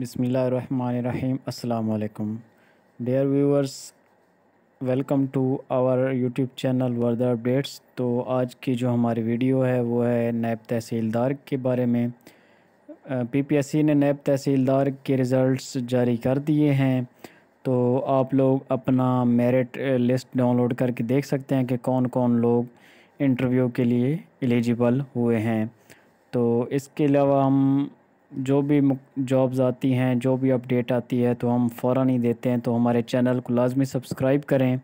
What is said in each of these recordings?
बिसमीम् अल्लाम dear viewers welcome to our YouTube channel वर्दर updates तो आज की जो हमारी वीडियो है वो है नैब तहसीलदार के बारे में पीपीएससी ने नैब तहसीलदार के रिज़ल्ट्स जारी कर दिए हैं तो आप लोग अपना मेरिट लिस्ट डाउनलोड करके देख सकते हैं कि कौन कौन लोग इंटरव्यू के लिए एलिजिबल हुए हैं तो इसके अलावा हम जो भी जॉब्स आती हैं जो भी अपडेट आती है तो हम फ़ौर ही देते हैं तो हमारे चैनल को लाजमी सब्सक्राइब करें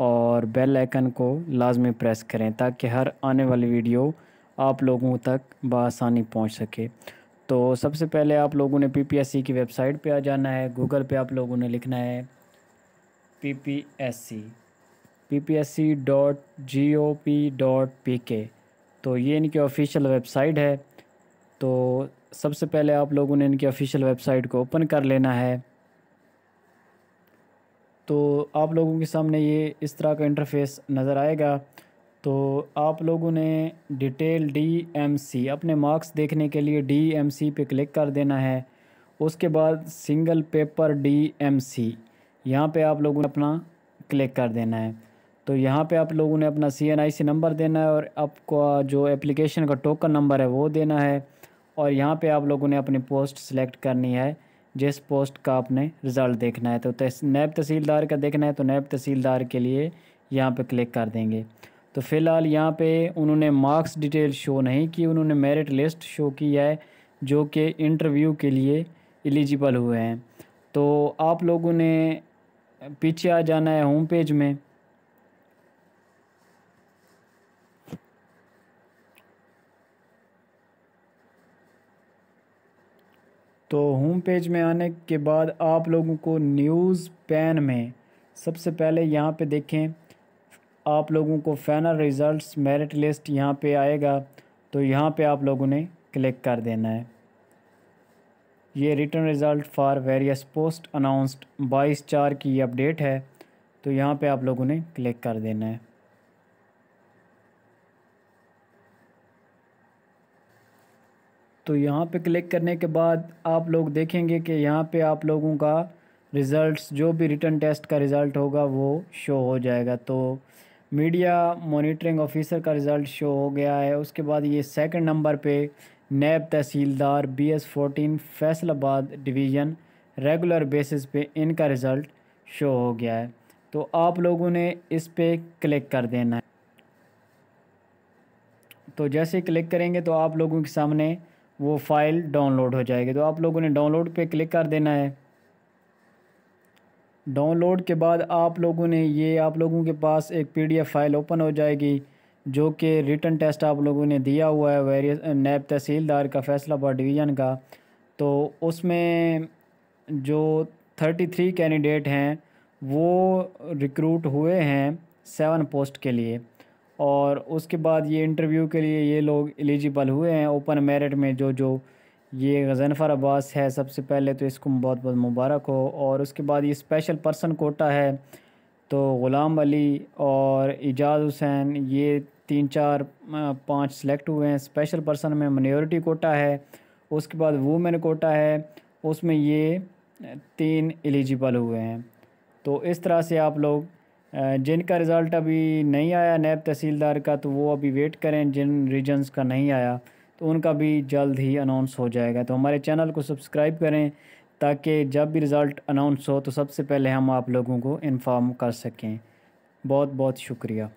और बेल आइकन को लाजमी प्रेस करें ताकि हर आने वाली वीडियो आप लोगों तक बसानी पहुंच सके तो सबसे पहले आप लोगों ने पीपीएससी की वेबसाइट पे आ जाना है गूगल पे आप लोगों ने लिखना है PPSC PPSC dot G O P dot P K तो ये इनकी ऑफिशियल वेबसाइट है तो सबसे पहले आप लोगों ने इनकी ऑफिशियल वेबसाइट को ओपन कर लेना है तो आप लोगों के सामने ये इस तरह का इंटरफेस नज़र आएगा तो आप लोगों ने डिटेल डी एम सी अपने मार्क्स देखने के लिए डी एम सी पे क्लिक कर देना है उसके बाद single paper D M C यहाँ पर आप लोगों ने अपना क्लिक कर देना है तो यहाँ पे आप लोगों ने अपना सी एन आई सी नंबर देना है और आपका जो एप्लीकेशन का टोकन नंबर है वो देना है और यहाँ पे आप लोगों ने अपनी पोस्ट सेलेक्ट करनी है जिस पोस्ट का आपने रिज़ल्ट देखना है तो तस, नैब तहसीलदार का देखना है तो नैब तहसीलदार के लिए यहाँ पे क्लिक कर देंगे तो फ़िलहाल यहाँ पे उन्होंने मार्क्स डिटेल शो नहीं की उन्होंने मेरिट लिस्ट शो की है जो कि इंटरव्यू के लिए एलिजिबल हुए हैं तो आप लोगों ने पीछे आ जाना है होम पेज में तो होम पेज में आने के बाद आप लोगों को न्यूज़ पैन में सबसे पहले यहाँ पे देखें आप लोगों को फाइनल रिज़ल्ट्स मेरिट लिस्ट यहाँ पे आएगा तो यहाँ पे आप लोगों ने क्लिक कर देना है ये return result for various post announced बाईस चार की अपडेट है तो यहाँ पे आप लोगों ने क्लिक कर देना है तो यहाँ पे क्लिक करने के बाद आप लोग देखेंगे कि यहाँ पे आप लोगों का रिज़ल्ट्स जो भी रिटर्न टेस्ट का रिज़ल्ट होगा वो शो हो जाएगा तो मीडिया मॉनिटरिंग ऑफिसर का रिज़ल्ट शो हो गया है उसके बाद ये सेकंड नंबर पे नैब तहसीलदार B S fourteen Faisalabad division regular basis पे इनका रिज़ल्ट शो हो गया है तो आप लोगों ने इस पर क्लिक कर देना है तो जैसे क्लिक करेंगे तो आप लोगों के सामने वो फ़ाइल डाउनलोड हो जाएगी तो आप लोगों ने डाउनलोड पे क्लिक कर देना है डाउनलोड के बाद आप लोगों ने ये आप लोगों के पास एक पीडीएफ फाइल ओपन हो जाएगी जो कि रिटर्न टेस्ट आप लोगों ने दिया हुआ है वेरियस नैब तहसीलदार का फैसला बार डिवीज़न का तो उसमें जो थर्टी थ्री कैंडिडेट हैं वो रिक्रूट हुए हैं सेवन पोस्ट के लिए और उसके बाद ये इंटरव्यू के लिए ये लोग एलिजिबल हुए हैं ओपन मेरिट में जो जो ये गजनफर अब्बास है सबसे पहले तो इसको बहुत बहुत मुबारक हो और उसके बाद ये स्पेशल पर्सन कोटा है तो ग़ुलाम अली और इजाज़ हुसैन ये तीन चार पाँच सेलेक्ट हुए हैं स्पेशल पर्सन में मनोरिटी कोटा है उसके बाद वूमेन कोटा है उसमें ये तीन एलिजिबल हुए हैं तो इस तरह से आप लोग जिनका रिज़ल्ट अभी नहीं आया नैब तहसीलदार का तो वो अभी वेट करें जिन रीजन्स का नहीं आया तो उनका भी जल्द ही अनाउंस हो जाएगा तो हमारे चैनल को सब्सक्राइब करें ताकि जब भी रिज़ल्ट अनाउंस हो तो सबसे पहले हम आप लोगों को इन्फॉर्म कर सकें बहुत बहुत शुक्रिया